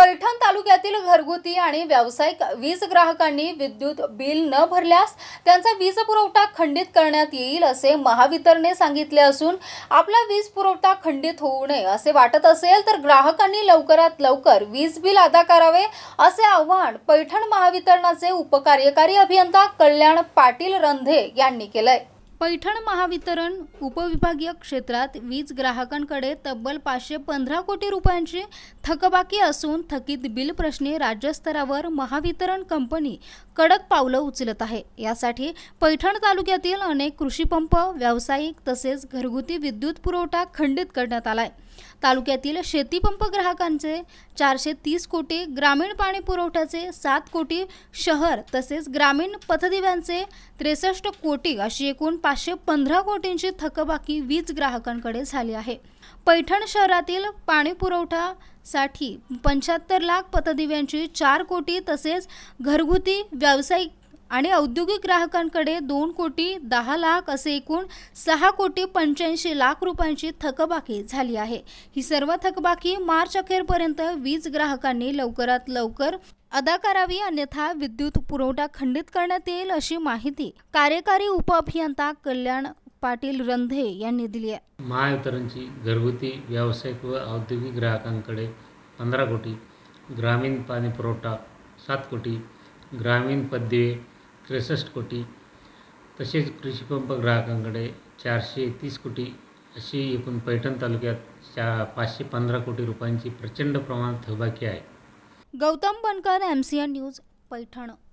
पैठण तालुक्यातील घरगुती आणि व्यावसायिक वीज ग्राहकांनी विद्युत बिल न भरल्यास त्यांचा वीज पुरवठा खंडित करण्यात येईल असे महावितरणने सांगितले असून आपला वीज पुरवठा खंडित होऊ नये असे वाटत असेल तर ग्राहकांनी लवकरात लवकर वीज बिल अदा करावे असे आव्हान पैठण महावितरणाचे उपकार्यकारी अभियंता कल्याण पाटील रंधे यांनी केलंय पैठण महावितरण उपविभागीय क्षेत्रात वीज ग्राहकांकडे तब्बल पाचशे पंधरा कोटी रुपयांची थकबाकी असून थकीत बिल प्रश्नी राज्यस्तरावर महावितरण कंपनी कडक पावलं उचलत आहे यासाठी पैठण तालुक्यातील अनेक कृषीपंप व्यावसायिक तसेच घरगुती विद्युत पुरवठा खंडित करण्यात आला आहे तालुक्यातील शेतीपंप ग्राहकांचे चारशे तीस कोटी ग्रामीण पाणी पुरवठ्याचे सात कोटी शहर तसेच ग्रामीण पथदिव्यांचे त्रेसष्ट कोटी अशी एकूण पाचशे पंधरा कोटींची थकबाकी वीज ग्राहकांकडे झाली आहे पैठण शहरातील पाणी पुरवठा साठी पंच्याहत्तर लाख पतदिव्यांची चार कोटी तसेच घरगुती व्यावसायिक आणि औद्योगिक ग्राहकांकडे दोन कोटी दहा लाख असे एकूण सहा कोटी पंच्याऐंशी लाख रुपयांची थकबाकी झाली आहे ही सर्व थकबाकी मार्च अखेरपर्यंत वीज ग्राहकांनी लवकरात लवकर अदा करावी अन्यथा विद्युत पुरवठा खंडित करण्यात येईल अशी माहिती कार्यकारी उप अभियंता कल्याण पाटील रंधे यांनी दिली आहे महावितरणची घरगुती व्यावसायिक व औद्योगिक ग्राहकांकडे पंधरा कोटी ग्रामीण पाणी पुरवठा सात कोटी ग्रामीण पदवे त्रेसष्ट कोटी तसेच कृषीपंप ग्राहकांकडे चारशे तीस कोटी अशी एकूण पैठण तालुक्यात चा पाचशे पंधरा कोटी रुपयांची प्रचंड प्रमाणात थकबाकी आहे Gautam Bankar M C news Paithan